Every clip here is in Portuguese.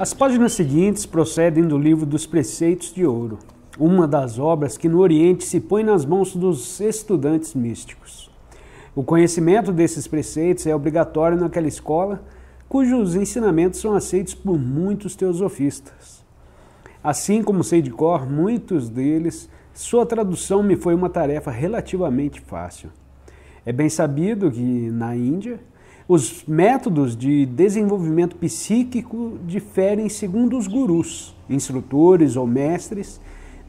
As páginas seguintes procedem do livro dos Preceitos de Ouro, uma das obras que no Oriente se põe nas mãos dos estudantes místicos. O conhecimento desses preceitos é obrigatório naquela escola, cujos ensinamentos são aceitos por muitos teosofistas. Assim como sei de cor muitos deles, sua tradução me foi uma tarefa relativamente fácil. É bem sabido que, na Índia, os métodos de desenvolvimento psíquico diferem segundo os gurus, instrutores ou mestres,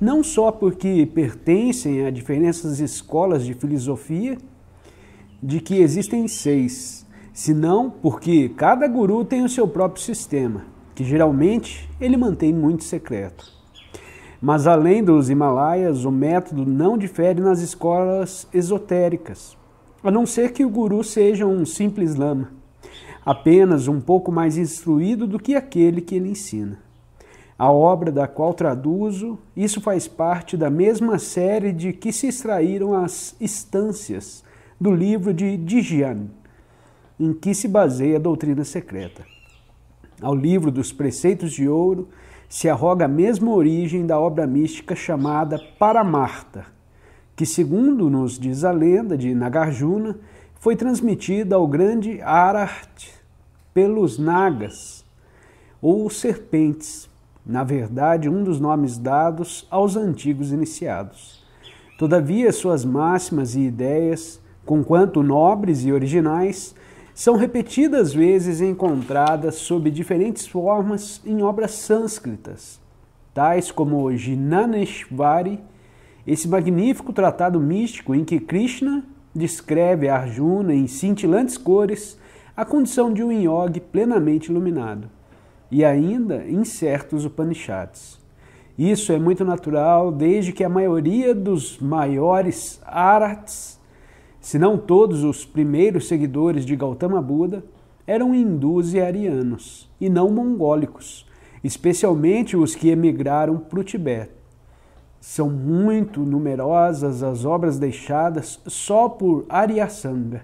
não só porque pertencem a diferentes escolas de filosofia, de que existem seis, senão porque cada guru tem o seu próprio sistema, que geralmente ele mantém muito secreto. Mas além dos Himalaias, o método não difere nas escolas esotéricas, a não ser que o guru seja um simples lama, apenas um pouco mais instruído do que aquele que ele ensina. A obra da qual traduzo, isso faz parte da mesma série de que se extraíram as instâncias do livro de Dijan, em que se baseia a doutrina secreta. Ao livro dos preceitos de ouro se arroga a mesma origem da obra mística chamada Paramarta que, segundo nos diz a lenda de Nagarjuna, foi transmitida ao grande Arat pelos Nagas, ou serpentes, na verdade, um dos nomes dados aos antigos iniciados. Todavia, suas máximas e ideias, conquanto nobres e originais, são repetidas vezes encontradas sob diferentes formas em obras sânscritas, tais como Jnaneshvari, esse magnífico tratado místico em que Krishna descreve a Arjuna em cintilantes cores a condição de um yogi plenamente iluminado, e ainda em certos Upanishads. Isso é muito natural desde que a maioria dos maiores arats, se não todos os primeiros seguidores de Gautama Buda, eram hindus e arianos, e não mongólicos, especialmente os que emigraram para o Tibete. São muito numerosas as obras deixadas só por Aryasanga.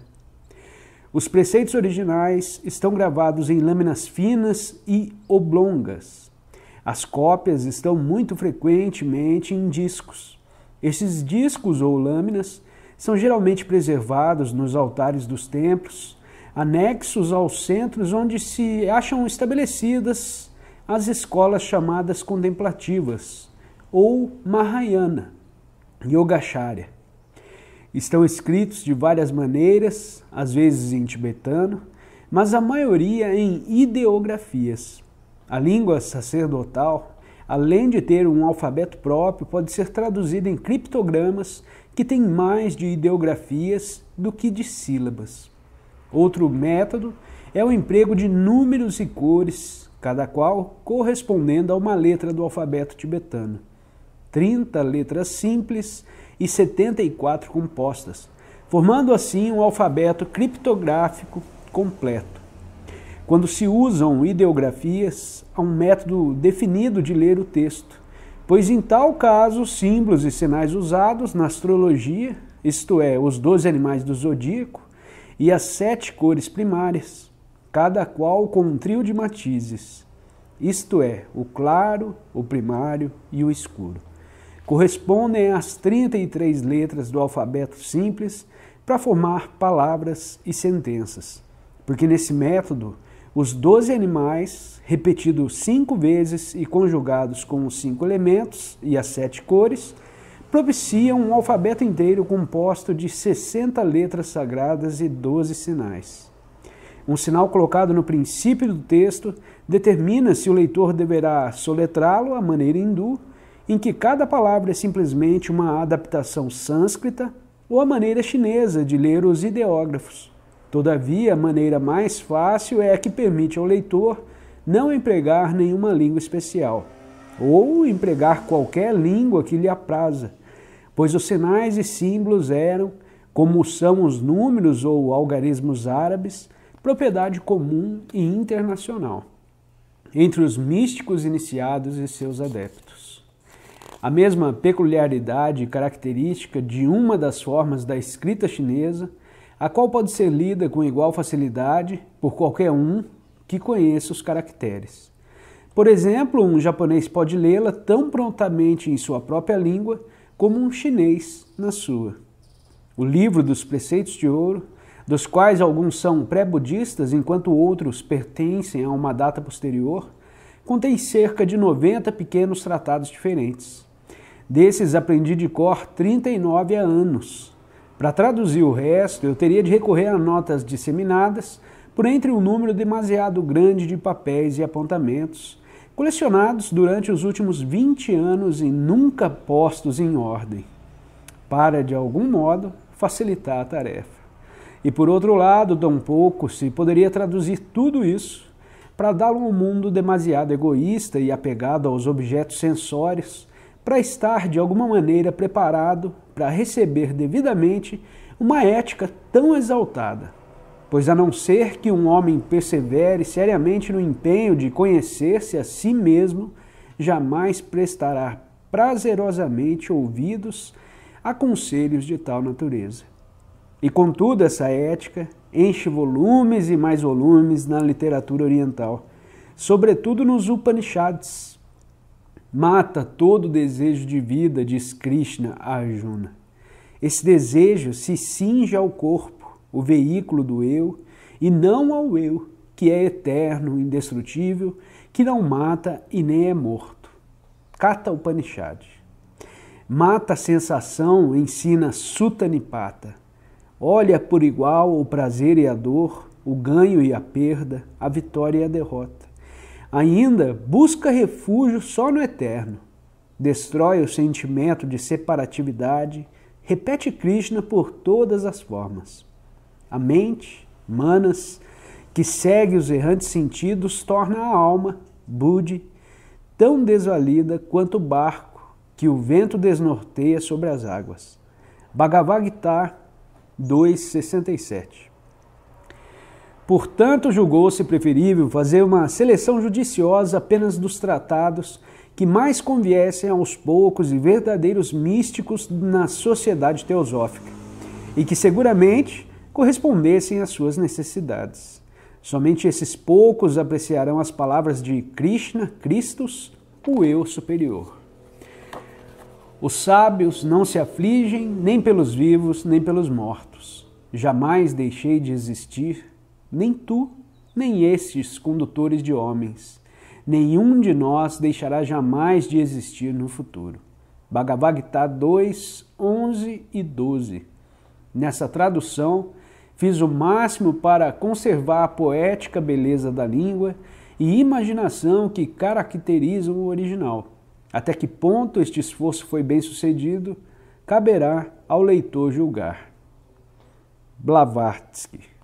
Os preceitos originais estão gravados em lâminas finas e oblongas. As cópias estão muito frequentemente em discos. Esses discos ou lâminas são geralmente preservados nos altares dos templos, anexos aos centros onde se acham estabelecidas as escolas chamadas contemplativas, ou Mahayana, Yogacharya. Estão escritos de várias maneiras, às vezes em tibetano, mas a maioria em ideografias. A língua sacerdotal, além de ter um alfabeto próprio, pode ser traduzida em criptogramas que têm mais de ideografias do que de sílabas. Outro método é o emprego de números e cores, cada qual correspondendo a uma letra do alfabeto tibetano. 30 letras simples e 74 compostas, formando assim um alfabeto criptográfico completo. Quando se usam ideografias, há um método definido de ler o texto, pois em tal caso, símbolos e sinais usados na astrologia, isto é, os 12 animais do zodíaco e as sete cores primárias, cada qual com um trio de matizes, isto é, o claro, o primário e o escuro correspondem às 33 letras do alfabeto simples para formar palavras e sentenças. Porque nesse método, os 12 animais, repetidos cinco vezes e conjugados com os cinco elementos e as sete cores, propiciam um alfabeto inteiro composto de 60 letras sagradas e 12 sinais. Um sinal colocado no princípio do texto determina se o leitor deverá soletrá-lo à maneira hindu em que cada palavra é simplesmente uma adaptação sânscrita ou a maneira chinesa de ler os ideógrafos. Todavia, a maneira mais fácil é a que permite ao leitor não empregar nenhuma língua especial, ou empregar qualquer língua que lhe apraza, pois os sinais e símbolos eram, como são os números ou algarismos árabes, propriedade comum e internacional entre os místicos iniciados e seus adeptos. A mesma peculiaridade e característica de uma das formas da escrita chinesa, a qual pode ser lida com igual facilidade por qualquer um que conheça os caracteres. Por exemplo, um japonês pode lê-la tão prontamente em sua própria língua como um chinês na sua. O livro dos preceitos de ouro, dos quais alguns são pré-budistas enquanto outros pertencem a uma data posterior, contém cerca de 90 pequenos tratados diferentes. Desses aprendi de cor 39 anos. Para traduzir o resto, eu teria de recorrer a notas disseminadas por entre um número demasiado grande de papéis e apontamentos, colecionados durante os últimos 20 anos e nunca postos em ordem, para, de algum modo, facilitar a tarefa. E por outro lado, tão pouco se poderia traduzir tudo isso para dar um mundo demasiado egoísta e apegado aos objetos sensórios para estar de alguma maneira preparado para receber devidamente uma ética tão exaltada. Pois a não ser que um homem persevere seriamente no empenho de conhecer-se a si mesmo, jamais prestará prazerosamente ouvidos a conselhos de tal natureza. E contudo, essa ética enche volumes e mais volumes na literatura oriental, sobretudo nos Upanishads, Mata todo desejo de vida, diz Krishna a Arjuna. Esse desejo se cinge ao corpo, o veículo do eu, e não ao eu, que é eterno, indestrutível, que não mata e nem é morto. Kata Upanishad. Mata a sensação, ensina Sutanipata. Olha por igual o prazer e a dor, o ganho e a perda, a vitória e a derrota. Ainda busca refúgio só no eterno. Destrói o sentimento de separatividade, repete Krishna por todas as formas. A mente, manas, que segue os errantes sentidos, torna a alma, Budi, tão desvalida quanto o barco que o vento desnorteia sobre as águas. Bhagavad Gita 2,67 Portanto, julgou-se preferível fazer uma seleção judiciosa apenas dos tratados que mais conviessem aos poucos e verdadeiros místicos na sociedade teosófica, e que seguramente correspondessem às suas necessidades. Somente esses poucos apreciarão as palavras de Krishna, Cristos, o eu superior. Os sábios não se afligem nem pelos vivos, nem pelos mortos. Jamais deixei de existir nem tu, nem estes condutores de homens. Nenhum de nós deixará jamais de existir no futuro. Bhagavad Gita 2, 11 e 12. Nessa tradução, fiz o máximo para conservar a poética beleza da língua e imaginação que caracterizam o original. Até que ponto este esforço foi bem sucedido, caberá ao leitor julgar. Blavatsky